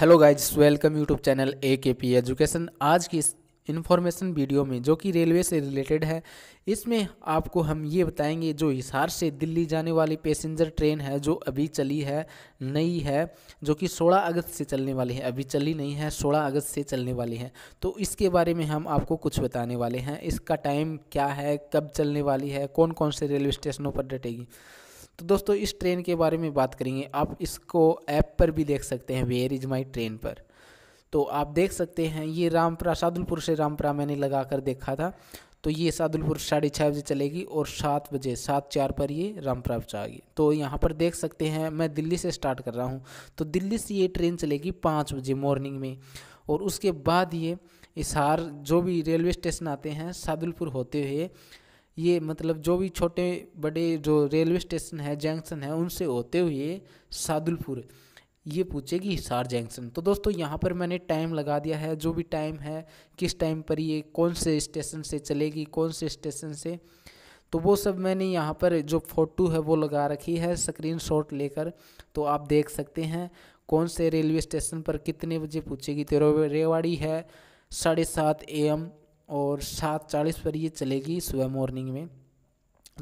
hello guys welcome YouTube channel A K P education आज की इस इन्फॉर्मेशन वीडियो में जो कि रेलवे से रिलेटेड है इसमें आपको हम ये बताएंगे जो हिसार से दिल्ली जाने वाली पैसेंजर ट्रेन है जो अभी चली है नई है जो कि 16 अगस्त से चलने वाली है अभी चली नहीं है 16 अगस्त से चलने वाली है तो इसके बारे में हम आपको कुछ बताने वाले हैं इसका टाइम क्या है कब चलने वाली है कौन कौन से रेलवे स्टेशनों पर डटेगी तो दोस्तों इस ट्रेन के बारे में बात करेंगे आप इसको ऐप पर भी देख सकते हैं वेयर इज़ माई ट्रेन पर तो आप देख सकते हैं ये रामपुरा सादुलपुर से रामपुरा मैंने लगा कर देखा था तो ये सादुलपुर साढ़े छः बजे चलेगी और सात बजे सात चार पर ये रामपुरा जाएगी तो यहाँ पर देख सकते हैं मैं दिल्ली से स्टार्ट कर रहा हूँ तो दिल्ली से ये ट्रेन चलेगी पाँच बजे मॉर्निंग में और उसके बाद ये इसहार जो भी रेलवे स्टेशन आते हैं सादुलपुर होते हुए ये मतलब जो भी छोटे बड़े जो रेलवे स्टेशन है जंक्शन है उनसे होते हुए सादुलपुर ये पूछेगी हिसार जंक्शन तो दोस्तों यहाँ पर मैंने टाइम लगा दिया है जो भी टाइम है किस टाइम पर ये कौन से स्टेशन से चलेगी कौन से स्टेशन से तो वो सब मैंने यहाँ पर जो फ़ोटो है वो लगा रखी है स्क्रीन शॉट लेकर तो आप देख सकते हैं कौन से रेलवे स्टेशन पर कितने बजे पूछेगी तो रेवाड़ी है साढ़े सात ए एम और सात चालीस पर ये चलेगी सुबह मॉर्निंग में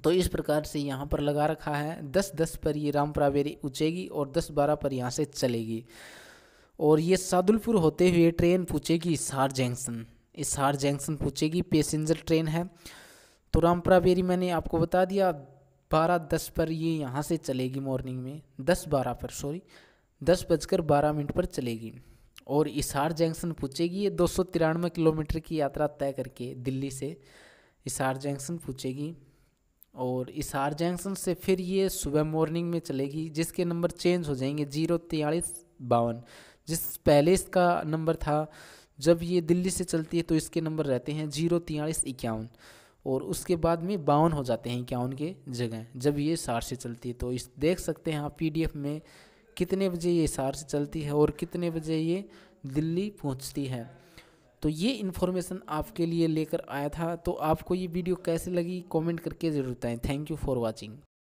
तो इस प्रकार से यहाँ पर लगा रखा है दस दस पर ये राम प्रावेरी उचेगी और दस बारह पर यहाँ से चलेगी और ये सादुलपुर होते हुए ट्रेन पूछेगी सार जंक्शन इस सार जंक्शन पूछेगी पैसेंजर ट्रेन है तो रामपुरा बेरी मैंने आपको बता दिया बारह दस पर ये यहाँ से चलेगी मॉर्निंग में दस बारह पर सॉरी दस बजकर बारह मिनट पर चलेगी और इसार जंक्शन पूछेगी ये दो किलोमीटर की यात्रा तय करके दिल्ली से इसार जंक्शन पूछेगी और इसार जंक्शन से फिर ये सुबह मॉर्निंग में चलेगी जिसके नंबर चेंज हो जाएंगे जीरो तियालीस बावन जिस पहले इसका नंबर था जब ये दिल्ली से चलती है तो इसके नंबर रहते हैं जीरो तियालीस इक्यावन और उसके बाद में बावन हो जाते हैं इक्यावन के जगह जब ये सार से चलती है तो इस देख सकते हैं आप पी में कितने बजे ये से चलती है और कितने बजे ये दिल्ली पहुंचती है तो ये इन्फॉर्मेशन आपके लिए लेकर आया था तो आपको ये वीडियो कैसे लगी कमेंट करके ज़रूर बताएँ थैंक यू फॉर वाचिंग